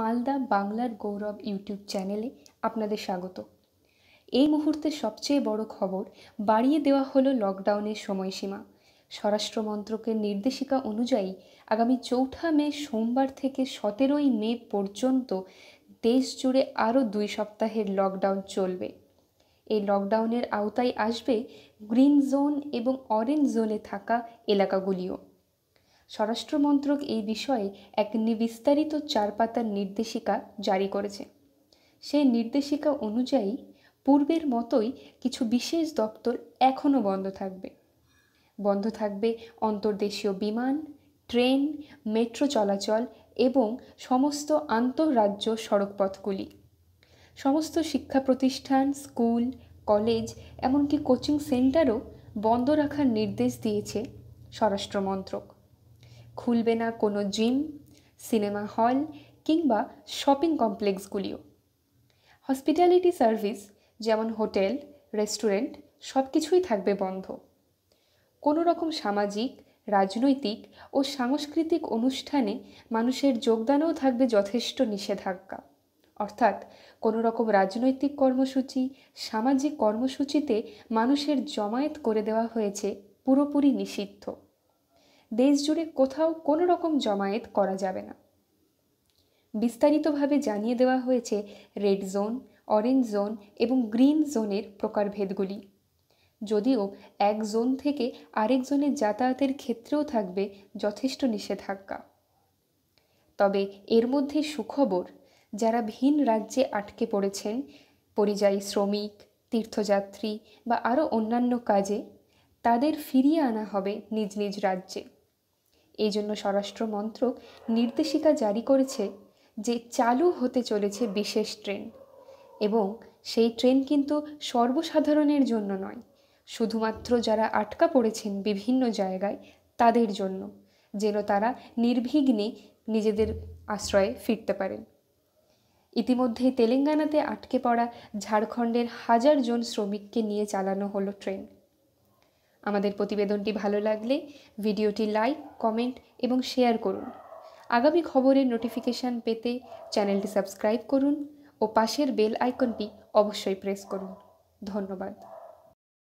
মালদা বাংলার গৌরব ইউটিউব চ্যানেলে আপনাদের স্বাগত এই মুহূর্তে সবচেয়ে বড় খবর বাড়িয়ে দেওয়া হলো লকডাউনের সময়সীমা স্বরাষ্ট্র মন্ত্রকের নির্দেশিকা অনুযায়ী আগামী চৌঠা মে সোমবার থেকে সতেরোই মে পর্যন্ত দেশ জুড়ে আরও দুই সপ্তাহের লকডাউন চলবে এই লকডাউনের আওতায় আসবে গ্রিন জোন এবং অরেঞ্জ জোনে থাকা এলাকাগুলিও স্বরাষ্ট্রমন্ত্রক এই বিষয়ে এক নিবিস্তারিত চার পাতার নির্দেশিকা জারি করেছে সেই নির্দেশিকা অনুযায়ী পূর্বের মতোই কিছু বিশেষ দপ্তর এখনও বন্ধ থাকবে বন্ধ থাকবে অন্তর্দেশীয় বিমান ট্রেন মেট্রো চলাচল এবং সমস্ত আন্তঃরাজ্য সড়কপথগুলি সমস্ত শিক্ষা প্রতিষ্ঠান স্কুল কলেজ এমনকি কোচিং সেন্টারও বন্ধ রাখার নির্দেশ দিয়েছে স্বরাষ্ট্র মন্ত্রক খুলবে না কোনো জিম সিনেমা হল কিংবা শপিং কমপ্লেক্সগুলিও হসপিটালিটি সার্ভিস যেমন হোটেল রেস্টুরেন্ট সব কিছুই থাকবে বন্ধ কোনো রকম সামাজিক রাজনৈতিক ও সাংস্কৃতিক অনুষ্ঠানে মানুষের যোগদানও থাকবে যথেষ্ট নিষেধাজ্ঞা অর্থাৎ কোনো রকম রাজনৈতিক কর্মসূচি সামাজিক কর্মসূচিতে মানুষের জমায়েত করে দেওয়া হয়েছে পুরোপুরি নিষিদ্ধ দেশ জুড়ে কোথাও কোনো রকম জমায়েত করা যাবে না বিস্তারিতভাবে জানিয়ে দেওয়া হয়েছে রেড জোন অরেঞ্জ জোন এবং গ্রিন জোনের প্রকারভেদগুলি যদিও এক জোন থেকে আরেক জোনের যাতায়াতের ক্ষেত্রেও থাকবে যথেষ্ট নিষেধাজ্ঞা তবে এর মধ্যে সুখবর যারা ভিন রাজ্যে আটকে পড়েছেন পরিযায়ী শ্রমিক তীর্থযাত্রী বা আরও অন্যান্য কাজে তাদের ফিরিয়ে আনা হবে নিজ নিজ রাজ্যে এই জন্য স্বরাষ্ট্র মন্ত্রক নির্দেশিকা জারি করেছে যে চালু হতে চলেছে বিশেষ ট্রেন এবং সেই ট্রেন কিন্তু সর্বসাধারণের জন্য নয় শুধুমাত্র যারা আটকা পড়েছেন বিভিন্ন জায়গায় তাদের জন্য যেন তারা নির্বিঘ্নে নিজেদের আশ্রয়ে ফিরতে পারেন ইতিমধ্যে তেলেঙ্গানাতে আটকে পড়া ঝাড়খণ্ডের হাজার জন শ্রমিককে নিয়ে চালানো হলো ট্রেন আমাদের প্রতিবেদনটি ভালো লাগলে ভিডিওটি লাইক কমেন্ট এবং শেয়ার করুন আগামী খবরের নোটিফিকেশান পেতে চ্যানেলটি সাবস্ক্রাইব করুন ও পাশের বেল আইকনটি অবশ্যই প্রেস করুন ধন্যবাদ